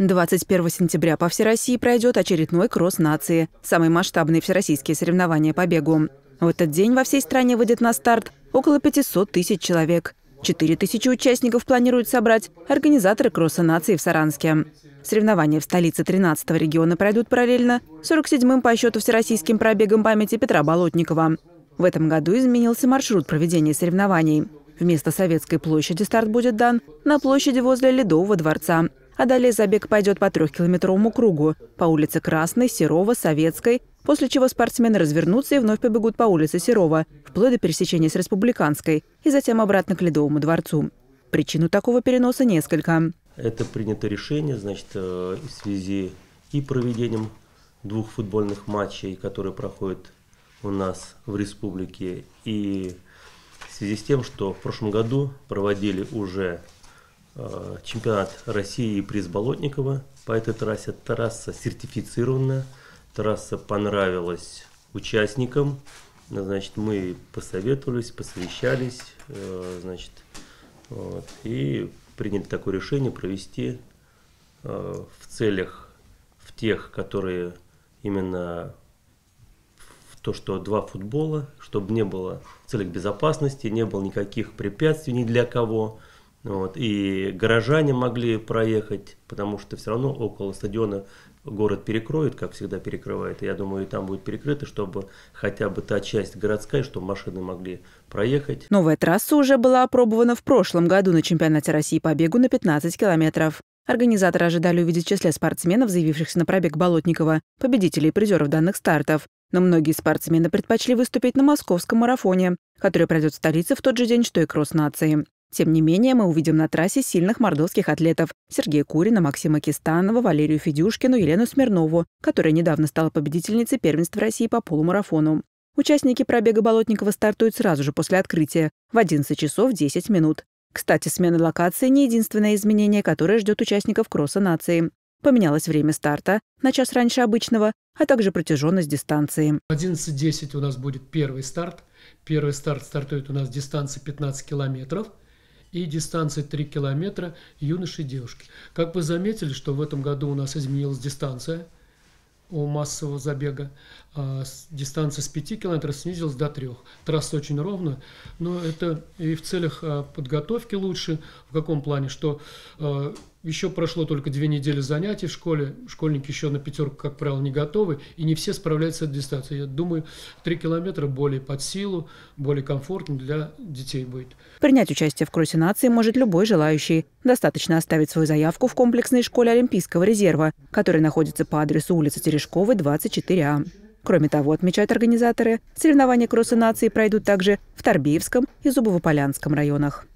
21 сентября по всей России пройдет очередной кросс нации, самые масштабные всероссийские соревнования по бегу. В этот день во всей стране выйдет на старт около 500 тысяч человек. 4 тысячи участников планируют собрать организаторы кросса нации в Саранске. Соревнования в столице 13-го региона пройдут параллельно 47-м по счету всероссийским пробегом памяти Петра Болотникова. В этом году изменился маршрут проведения соревнований. Вместо Советской площади старт будет дан на площади возле Ледового дворца. А далее забег пойдет по трехкилометровому кругу по улице Красной, Серова, Советской, после чего спортсмены развернутся и вновь побегут по улице Серова, вплоть до пересечения с Республиканской, и затем обратно к Ледовому дворцу. Причину такого переноса несколько. Это принято решение, значит, э, в связи и проведением двух футбольных матчей, которые проходят у нас в республике, и в связи с тем, что в прошлом году проводили уже Э, чемпионат России приз Болотникова по этой трассе. Трасса сертифицированная, трасса понравилась участникам. Значит, мы посоветовались, посовещались, э, значит, вот, и приняли такое решение провести э, в целях, в тех, которые именно то, что два футбола, чтобы не было целях безопасности, не было никаких препятствий ни для кого – вот. И горожане могли проехать, потому что все равно около стадиона город перекроет, как всегда перекрывает. я думаю, и там будет перекрыто, чтобы хотя бы та часть городская, чтобы машины могли проехать. Новая трасса уже была опробована в прошлом году на чемпионате России по бегу на 15 километров. Организаторы ожидали увидеть в числе спортсменов, заявившихся на пробег Болотникова, победителей и призеров данных стартов. Но многие спортсмены предпочли выступить на московском марафоне, который пройдет в столице в тот же день, что и кросс нации. Тем не менее, мы увидим на трассе сильных мордовских атлетов Сергея Курина, Максима Кистанова, Валерию Федюшкину, Елену Смирнову, которая недавно стала победительницей первенства России по полумарафону. Участники пробега Болотникова стартуют сразу же после открытия в 11 часов 10 минут. Кстати, смена локации – не единственное изменение, которое ждет участников кросса нации. Поменялось время старта на час раньше обычного, а также протяженность дистанции. 11.10 у нас будет первый старт. Первый старт стартует у нас дистанция 15 километров – и дистанция 3 километра юноши и девушки. Как вы заметили, что в этом году у нас изменилась дистанция у массового забега. А дистанция с 5 километров снизилась до 3. Трасса очень ровная, но это и в целях а, подготовки лучше. В каком плане? Что а, еще прошло только две недели занятий в школе, школьники еще на пятерку, как правило, не готовы, и не все справляются с дистанцией. Я думаю, три километра более под силу, более комфортно для детей будет. Принять участие в кроссе нации может любой желающий. Достаточно оставить свою заявку в комплексной школе Олимпийского резерва, которая находится по адресу улицы Терешковой, 24А. Кроме того, отмечают организаторы, соревнования кросса нации пройдут также в Торбиевском и Зубово-Полянском районах.